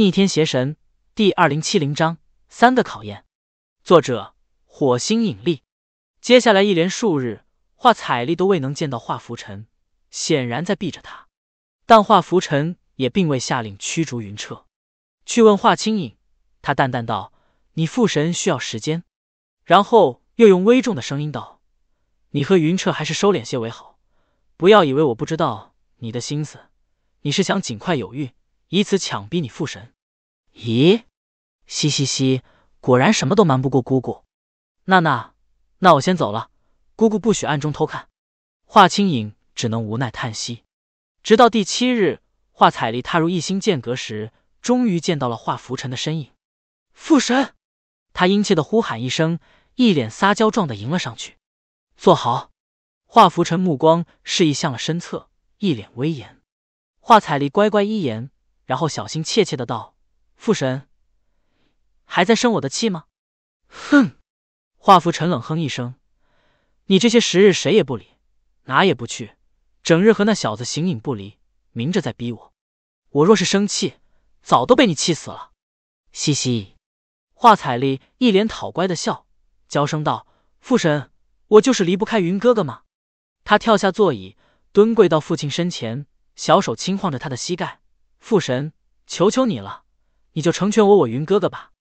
逆天邪神第二零七零章三个考验。作者：火星引力。接下来一连数日，华彩丽都未能见到华浮尘，显然在避着他。但华浮尘也并未下令驱逐云彻。去问华清影，他淡淡道：“你父神需要时间。”然后又用微重的声音道：“你和云彻还是收敛些为好，不要以为我不知道你的心思。你是想尽快有孕。”以此强逼你父神？咦，嘻嘻嘻，果然什么都瞒不过姑姑。娜娜，那我先走了，姑姑不许暗中偷看。华清影只能无奈叹息。直到第七日，华彩丽踏入一星剑阁时，终于见到了华浮尘的身影。父神，他殷切的呼喊一声，一脸撒娇状的迎了上去。坐好。华浮尘目光示意向了身侧，一脸威严。华彩丽乖乖依言。然后，小心怯怯的道：“父神，还在生我的气吗？”哼，华福臣冷哼一声：“你这些时日谁也不理，哪也不去，整日和那小子形影不离，明着在逼我。我若是生气，早都被你气死了。”嘻嘻，华彩丽一脸讨乖的笑，娇声道：“父神，我就是离不开云哥哥嘛。”她跳下座椅，蹲跪到父亲身前，小手轻晃着他的膝盖。父神，求求你了，你就成全我我云哥哥吧，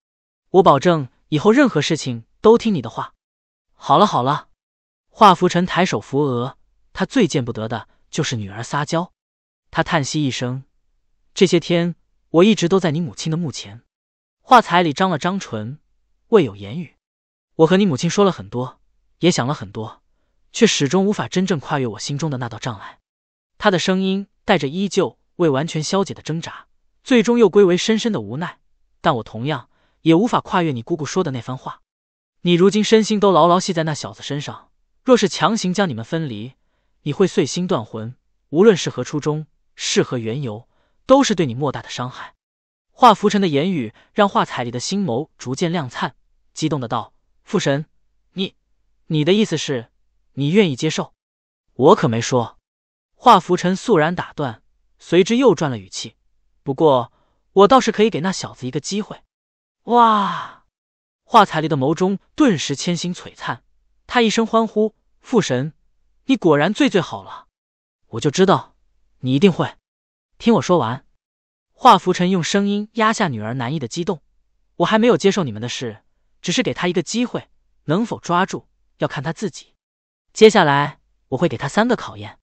我保证以后任何事情都听你的话。好了好了，华浮尘抬手扶额，他最见不得的就是女儿撒娇。他叹息一声，这些天我一直都在你母亲的墓前。华彩礼张了张唇，未有言语。我和你母亲说了很多，也想了很多，却始终无法真正跨越我心中的那道障碍。他的声音带着依旧。未完全消解的挣扎，最终又归为深深的无奈。但我同样也无法跨越你姑姑说的那番话。你如今身心都牢牢系在那小子身上，若是强行将你们分离，你会碎心断魂。无论是何初衷，是何缘由，都是对你莫大的伤害。华浮尘的言语让华彩礼的心眸逐渐亮灿，激动的道：“父神，你，你的意思是，你愿意接受？我可没说。”华浮尘肃然打断。随之又转了语气，不过我倒是可以给那小子一个机会。哇！华彩丽的眸中顿时千星璀璨，他一声欢呼：“父神，你果然最最好了！我就知道你一定会。”听我说完，华浮尘用声音压下女儿难抑的激动：“我还没有接受你们的事，只是给他一个机会，能否抓住要看他自己。接下来我会给他三个考验，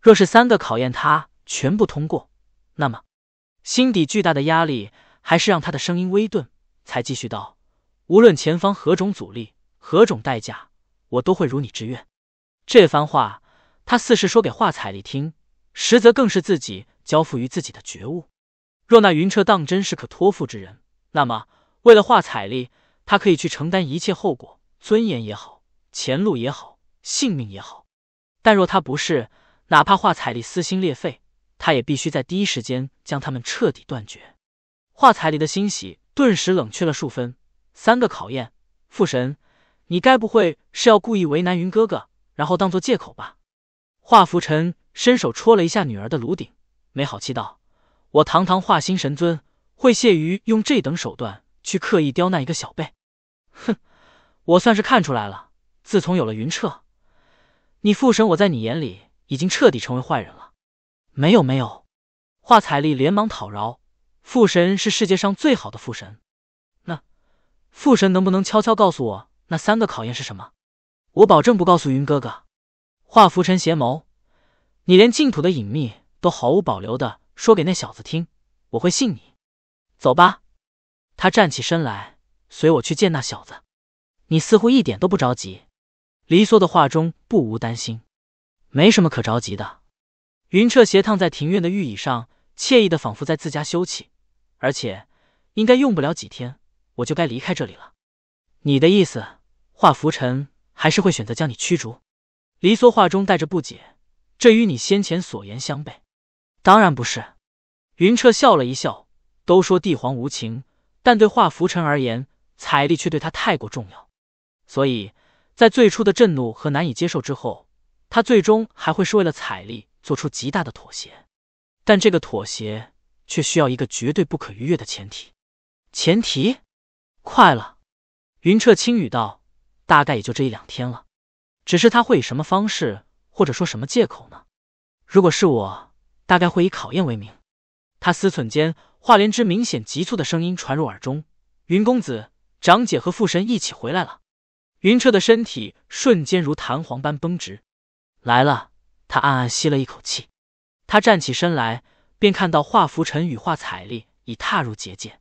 若是三个考验他……”全部通过，那么心底巨大的压力还是让他的声音微顿，才继续道：“无论前方何种阻力，何种代价，我都会如你之愿。”这番话，他似是说给华彩丽听，实则更是自己交付于自己的觉悟。若那云彻当真是可托付之人，那么为了华彩丽，他可以去承担一切后果，尊严也好，前路也好，性命也好。但若他不是，哪怕华彩丽撕心裂肺。他也必须在第一时间将他们彻底断绝。画彩里的欣喜顿时冷却了数分。三个考验，父神，你该不会是要故意为难云哥哥，然后当做借口吧？华浮尘伸手戳了一下女儿的颅顶，没好气道：“我堂堂化星神尊，会屑于用这等手段去刻意刁难一个小辈？”哼，我算是看出来了，自从有了云彻，你父神我在你眼里已经彻底成为坏人了。没有没有，华彩丽连忙讨饶，父神是世界上最好的父神，那父神能不能悄悄告诉我那三个考验是什么？我保证不告诉云哥哥。华浮尘邪眸：“你连净土的隐秘都毫无保留的说给那小子听，我会信你。走吧，他站起身来，随我去见那小子。你似乎一点都不着急。黎梭的话中不无担心，没什么可着急的。云彻斜躺在庭院的玉椅上，惬意的仿佛在自家休憩，而且应该用不了几天，我就该离开这里了。你的意思，华浮尘还是会选择将你驱逐？黎梭话中带着不解，这与你先前所言相悖。当然不是。云彻笑了一笑，都说帝皇无情，但对华浮尘而言，彩力却对他太过重要，所以在最初的震怒和难以接受之后，他最终还会是为了彩礼做出极大的妥协，但这个妥协却需要一个绝对不可逾越的前提。前提，快了。云彻轻语道：“大概也就这一两天了。只是他会以什么方式，或者说什么借口呢？如果是我，大概会以考验为名。”他思忖间，华莲之明显急促的声音传入耳中：“云公子，长姐和父神一起回来了。”云彻的身体瞬间如弹簧般绷直：“来了。”他暗暗吸了一口气，他站起身来，便看到华浮尘与华彩丽已踏入结界。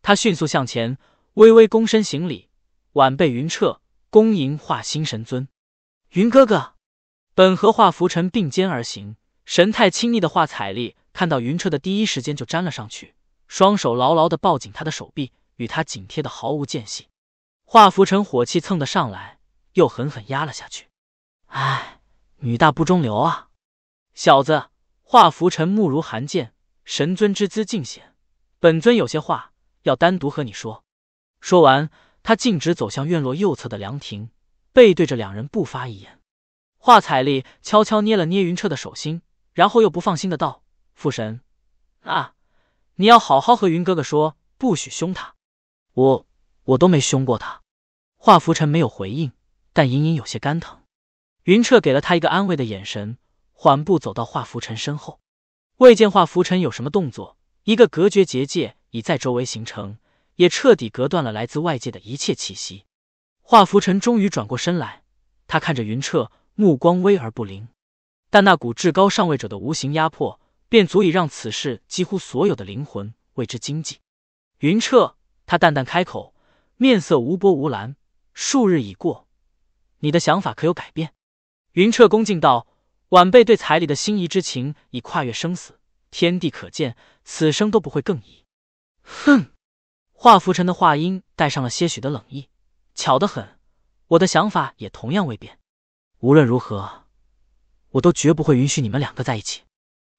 他迅速向前，微微躬身行礼：“晚辈云彻，恭迎华星神尊，云哥哥。”本和华浮尘并肩而行，神态亲昵的华彩丽看到云彻的第一时间就粘了上去，双手牢牢的抱紧他的手臂，与他紧贴的毫无间隙。华浮尘火气蹭的上来，又狠狠压了下去。唉。女大不中留啊！小子，华浮尘目如寒剑，神尊之姿尽显。本尊有些话要单独和你说。说完，他径直走向院落右侧的凉亭，背对着两人不发一言。华彩丽悄悄捏了捏云彻的手心，然后又不放心的道：“父神啊，你要好好和云哥哥说，不许凶他。我我都没凶过他。”华浮尘没有回应，但隐隐有些肝疼。云彻给了他一个安慰的眼神，缓步走到华浮尘身后。未见华浮尘有什么动作，一个隔绝结界已在周围形成，也彻底隔断了来自外界的一切气息。华浮尘终于转过身来，他看着云彻，目光微而不灵，但那股至高上位者的无形压迫，便足以让此事几乎所有的灵魂为之惊悸。云彻，他淡淡开口，面色无波无澜。数日已过，你的想法可有改变？云彻恭敬道：“晚辈对彩礼的心仪之情已跨越生死，天地可见，此生都不会更移。”哼，华浮尘的话音带上了些许的冷意。巧得很，我的想法也同样未变。无论如何，我都绝不会允许你们两个在一起。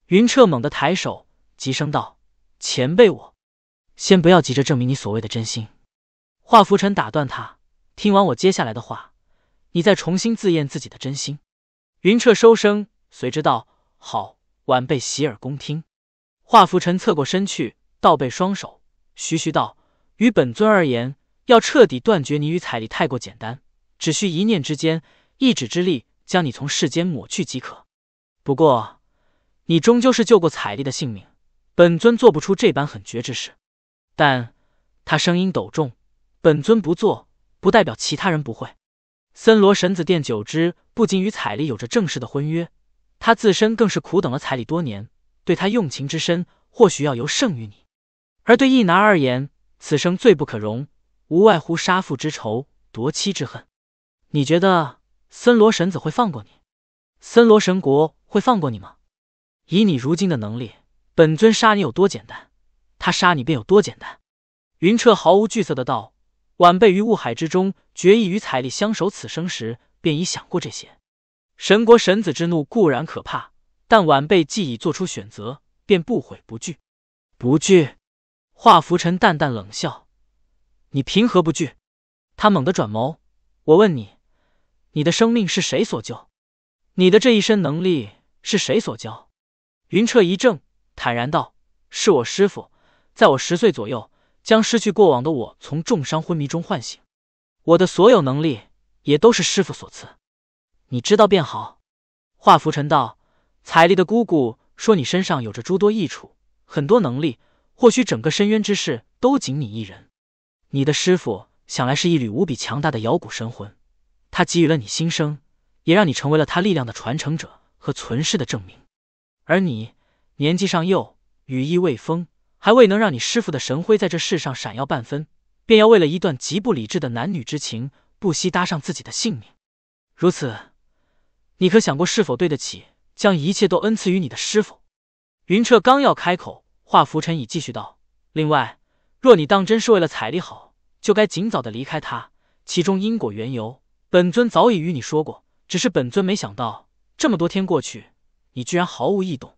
云彻猛地抬手，急声道：“前辈，我先不要急着证明你所谓的真心。”华浮尘打断他：“听完我接下来的话，你再重新自验自己的真心。”云彻收声，随之道：“好，晚辈洗耳恭听。”华浮尘侧过身去，倒背双手，徐徐道：“于本尊而言，要彻底断绝你与彩丽太过简单，只需一念之间，一指之力，将你从世间抹去即可。不过，你终究是救过彩丽的性命，本尊做不出这般狠绝之事。”但他声音抖重，本尊不做，不代表其他人不会。森罗神子殿九之不仅与彩丽有着正式的婚约，他自身更是苦等了彩丽多年，对他用情之深，或许要尤胜于你。而对一男而言，此生最不可容，无外乎杀父之仇，夺妻之恨。你觉得森罗神子会放过你？森罗神国会放过你吗？以你如今的能力，本尊杀你有多简单，他杀你便有多简单。云彻毫无惧色的道。晚辈于雾海之中，决意与彩丽相守此生时，便已想过这些。神国神子之怒固然可怕，但晚辈既已做出选择，便不悔不惧。不惧。华浮尘淡淡冷笑：“你凭何不惧？”他猛地转眸，我问你，你的生命是谁所救？你的这一身能力是谁所教？云彻一怔，坦然道：“是我师父，在我十岁左右。”将失去过往的我从重伤昏迷中唤醒，我的所有能力也都是师傅所赐。你知道便好。华浮尘道，彩丽的姑姑说你身上有着诸多益处，很多能力，或许整个深渊之事都仅你一人。你的师傅想来是一缕无比强大的摇骨神魂，他给予了你新生，也让你成为了他力量的传承者和存世的证明。而你年纪尚幼，羽翼未丰。还未能让你师傅的神辉在这世上闪耀半分，便要为了一段极不理智的男女之情，不惜搭上自己的性命。如此，你可想过是否对得起将一切都恩赐于你的师傅？云彻刚要开口，华浮尘已继续道：“另外，若你当真是为了彩礼好，就该尽早的离开他。其中因果缘由，本尊早已与你说过。只是本尊没想到，这么多天过去，你居然毫无异动，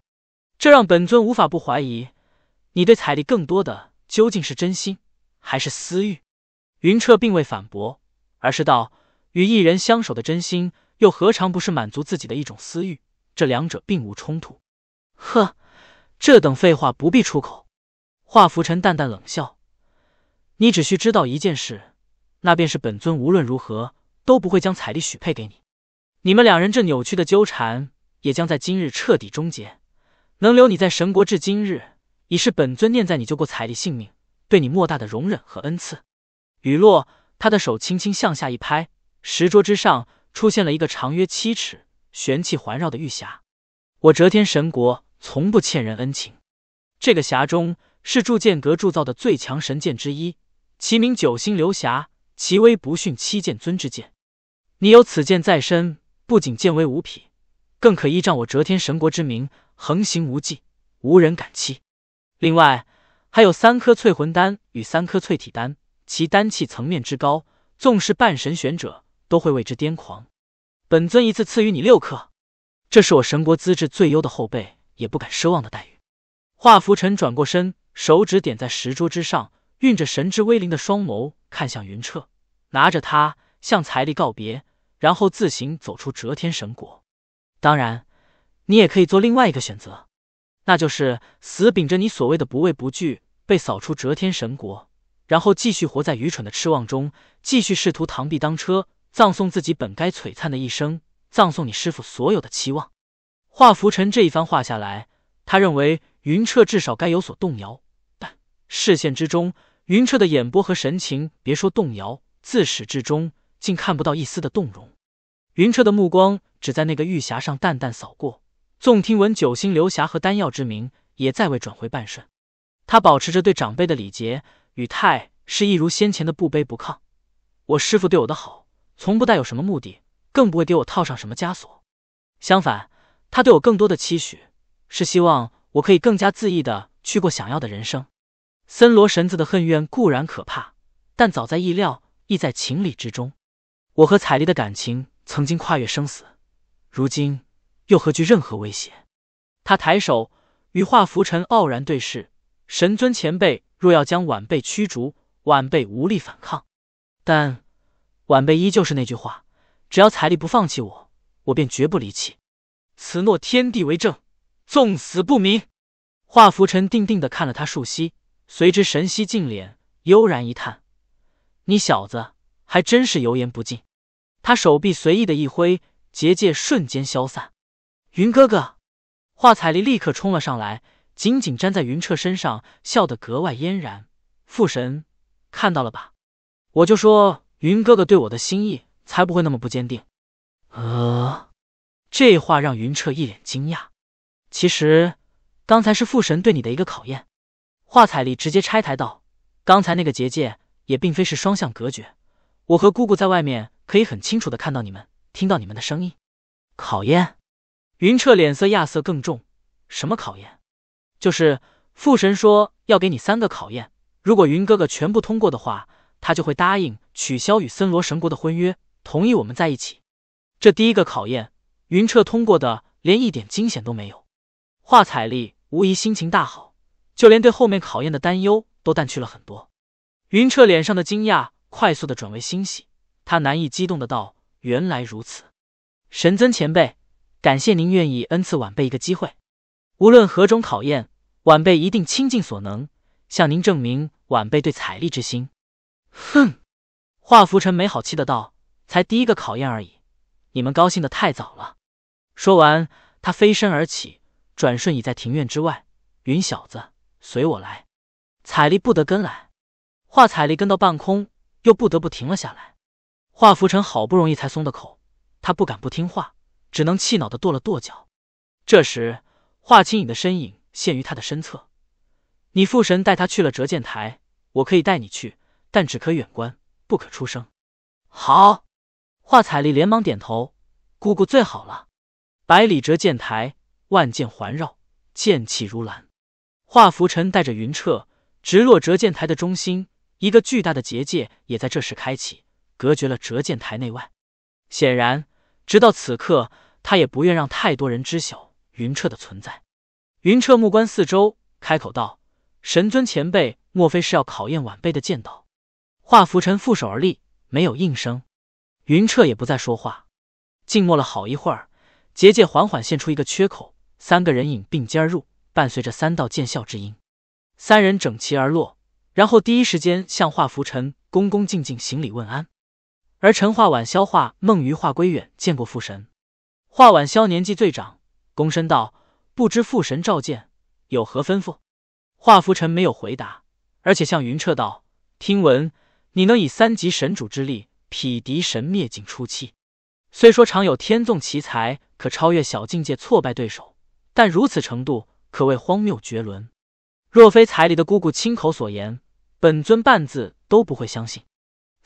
这让本尊无法不怀疑。”你对彩丽更多的究竟是真心还是私欲？云彻并未反驳，而是道：“与一人相守的真心，又何尝不是满足自己的一种私欲？这两者并无冲突。”呵，这等废话不必出口。华浮尘淡淡冷笑：“你只需知道一件事，那便是本尊无论如何都不会将彩丽许配给你。你们两人这扭曲的纠缠，也将在今日彻底终结。能留你在神国至今日。”已是本尊念在你救过彩丽性命，对你莫大的容忍和恩赐。雨落，他的手轻轻向下一拍，石桌之上出现了一个长约七尺、玄气环绕的玉匣。我折天神国从不欠人恩情。这个匣中是铸剑阁铸造的最强神剑之一，其名九星流霞，其威不逊七剑尊之剑。你有此剑在身，不仅剑威无匹，更可依仗我折天神国之名，横行无忌，无人敢欺。另外还有三颗淬魂丹与三颗淬体丹，其丹气层面之高，纵是半神玄者都会为之癫狂。本尊一次赐予你六颗，这是我神国资质最优的后辈也不敢奢望的待遇。华浮尘转过身，手指点在石桌之上，蕴着神之威灵的双眸看向云彻，拿着它向财力告别，然后自行走出遮天神国。当然，你也可以做另外一个选择。那就是死秉着你所谓的不畏不惧，被扫出折天神国，然后继续活在愚蠢的痴妄中，继续试图螳臂当车，葬送自己本该璀璨的一生，葬送你师傅所有的期望。华浮尘这一番话下来，他认为云彻至少该有所动摇，但视线之中，云彻的眼波和神情，别说动摇，自始至终竟看不到一丝的动容。云彻的目光只在那个玉匣上淡淡扫过。纵听闻九星流霞和丹药之名，也再未转回半瞬。他保持着对长辈的礼节与态，是一如先前的不卑不亢。我师父对我的好，从不带有什么目的，更不会给我套上什么枷锁。相反，他对我更多的期许，是希望我可以更加恣意的去过想要的人生。森罗神子的恨怨固然可怕，但早在意料，亦在情理之中。我和彩丽的感情曾经跨越生死，如今。又何惧任何威胁？他抬手与华浮尘傲然对视。神尊前辈若要将晚辈驱逐，晚辈无力反抗。但晚辈依旧是那句话：只要财力不放弃我，我便绝不离弃。此诺天地为证，纵死不泯。华浮尘定定的看了他数息，随之神息尽敛，悠然一叹：“你小子还真是油盐不进。”他手臂随意的一挥，结界瞬间消散。云哥哥，华彩丽立刻冲了上来，紧紧粘在云彻身上，笑得格外嫣然。父神看到了吧？我就说云哥哥对我的心意才不会那么不坚定。呃，这话让云彻一脸惊讶。其实刚才是父神对你的一个考验。华彩丽直接拆台道，刚才那个结界也并非是双向隔绝，我和姑姑在外面可以很清楚的看到你们，听到你们的声音。考验。云彻脸色亚瑟更重，什么考验？就是父神说要给你三个考验，如果云哥哥全部通过的话，他就会答应取消与森罗神国的婚约，同意我们在一起。这第一个考验，云彻通过的连一点惊险都没有。华彩丽无疑心情大好，就连对后面考验的担忧都淡去了很多。云彻脸上的惊讶快速的转为欣喜，他难以激动的道：“原来如此，神尊前辈。”感谢您愿意恩赐晚辈一个机会，无论何种考验，晚辈一定倾尽所能，向您证明晚辈对彩丽之心。哼，华浮尘没好气的道：“才第一个考验而已，你们高兴的太早了。”说完，他飞身而起，转瞬已在庭院之外。云小子，随我来，彩丽不得跟来。华彩丽跟到半空，又不得不停了下来。华浮尘好不容易才松的口，他不敢不听话。只能气恼的跺了跺脚。这时，华清影的身影现于他的身侧。你父神带他去了折剑台，我可以带你去，但只可远观，不可出声。好，华彩丽连忙点头，姑姑最好了。百里折剑台，万剑环绕，剑气如兰。华浮尘带着云彻，直落折剑台的中心。一个巨大的结界也在这时开启，隔绝了折剑台内外。显然。直到此刻，他也不愿让太多人知晓云彻的存在。云彻目观四周，开口道：“神尊前辈，莫非是要考验晚辈的剑道？”华浮尘负手而立，没有应声。云彻也不再说话，静默了好一会儿，结界缓缓现出一个缺口，三个人影并肩而入，伴随着三道剑啸之音，三人整齐而落，然后第一时间向华浮尘恭恭敬敬行礼问安。而陈化晚、萧、化梦、余化归远见过父神。化晚萧年纪最长，躬身道：“不知父神召见有何吩咐？”华浮尘没有回答，而且向云彻道：“听闻你能以三级神主之力匹敌神灭境初期，虽说常有天纵奇才可超越小境界挫败对手，但如此程度可谓荒谬绝伦。若非彩礼的姑姑亲口所言，本尊半字都不会相信。”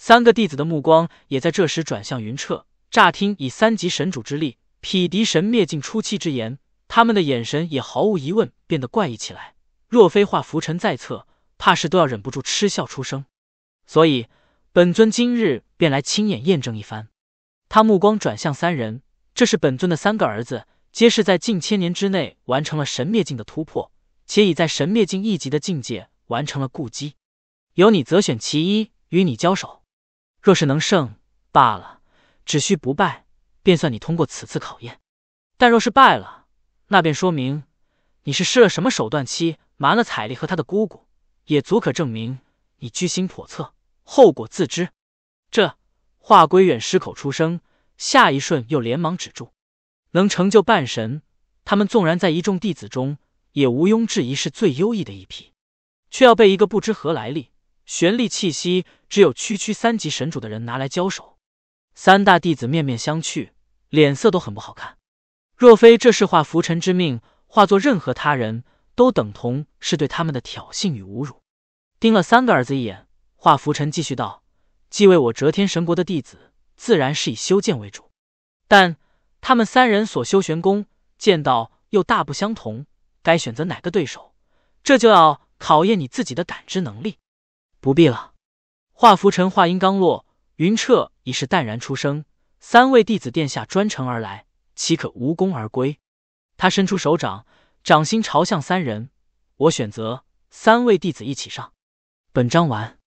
三个弟子的目光也在这时转向云彻。乍听以三级神主之力匹敌神灭境初期之言，他们的眼神也毫无疑问变得怪异起来。若非化浮尘在侧，怕是都要忍不住嗤笑出声。所以，本尊今日便来亲眼验证一番。他目光转向三人，这是本尊的三个儿子，皆是在近千年之内完成了神灭境的突破，且已在神灭境一级的境界完成了固基。由你择选其一，与你交手。若是能胜罢了，只需不败，便算你通过此次考验。但若是败了，那便说明你是施了什么手段欺瞒了彩丽和她的姑姑，也足可证明你居心叵测，后果自知。这华归远失口出声，下一瞬又连忙止住。能成就半神，他们纵然在一众弟子中，也毋庸置疑是最优异的一批，却要被一个不知何来历。玄力气息只有区区三级神主的人拿来交手，三大弟子面面相觑，脸色都很不好看。若非这是化浮尘之命，化作任何他人都等同是对他们的挑衅与侮辱。盯了三个儿子一眼，化浮尘继续道：“既为我遮天神国的弟子，自然是以修剑为主。但他们三人所修玄功、剑道又大不相同，该选择哪个对手，这就要考验你自己的感知能力。”不必了。华浮尘话音刚落，云彻已是淡然出声：“三位弟子殿下专程而来，岂可无功而归？”他伸出手掌，掌心朝向三人：“我选择三位弟子一起上。”本章完。